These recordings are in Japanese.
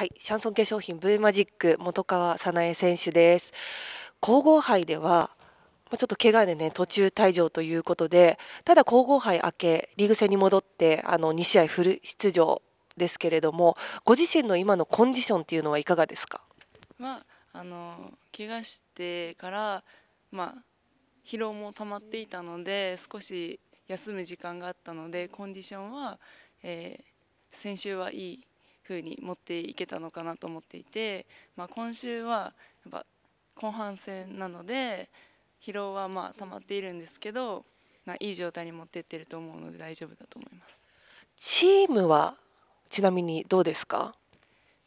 はい、シャンソン化粧品 V マジック本川早苗選手です皇后杯ではちょっと怪我でね途中退場ということでただ皇后杯明けリーグ戦に戻ってあの2試合フル出場ですけれどもご自身の今のコンディションっていうのはいかがですか、まあ、あの怪我してから、まあ、疲労も溜まっていたので少し休む時間があったのでコンディションは、えー、先週はいい風に持っていけたのかなと思っていて、まあ、今週はやっぱ後半戦なので疲労はまあ溜まっているんですけど、まあ、いい状態に持っていってると思うので大丈夫だと思います。チームはちなみにどうですか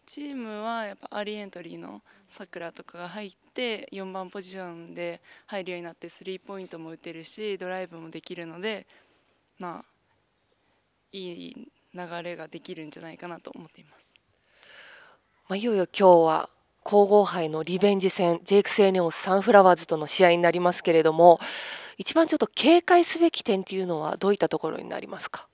チームはやっぱアーリーエントリーのさくらとかが入って4番ポジションで入るようになってスリーポイントも打てるしドライブもできるのでまあいい流れができるんじゃないかなと思っています。まあ、いよいよ今日は皇后杯のリベンジ戦ジェイク・セーネオンサンフラワーズとの試合になりますけれども一番ちょっと警戒すべき点というのはどういったところになりますか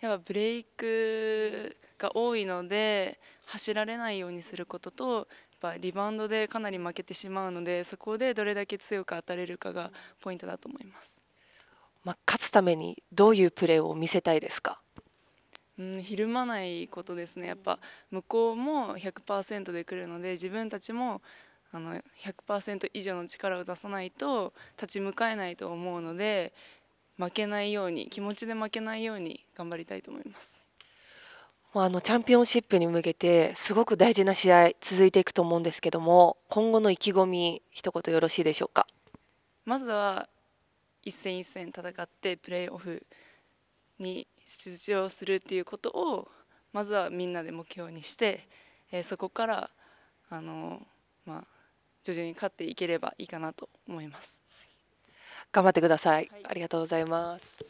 やっぱブレイクが多いので走られないようにすることとやっぱリバウンドでかなり負けてしまうのでそこでどれだけ強く当たれるかがポイントだと思います、まあ、勝つためにどういうプレーを見せたいですかうん、ひるまないことですねやっぱ向こうも100%で来るので自分たちもあの100%以上の力を出さないと立ち向かえないと思うので負けないように気持ちで負けないように頑張りたいと思います。あのチャンピオンシップに向けてすごく大事な試合続いていくと思うんですけども今後の意気込み一言よろしいでしょうかまずは一戦一戦戦ってプレーオフに出場するっていうことをまずはみんなで目標にして、えー、そこからあの、まあ、徐々に勝っていければいいかなと思います。頑張ってください。はい、ありがとうございます。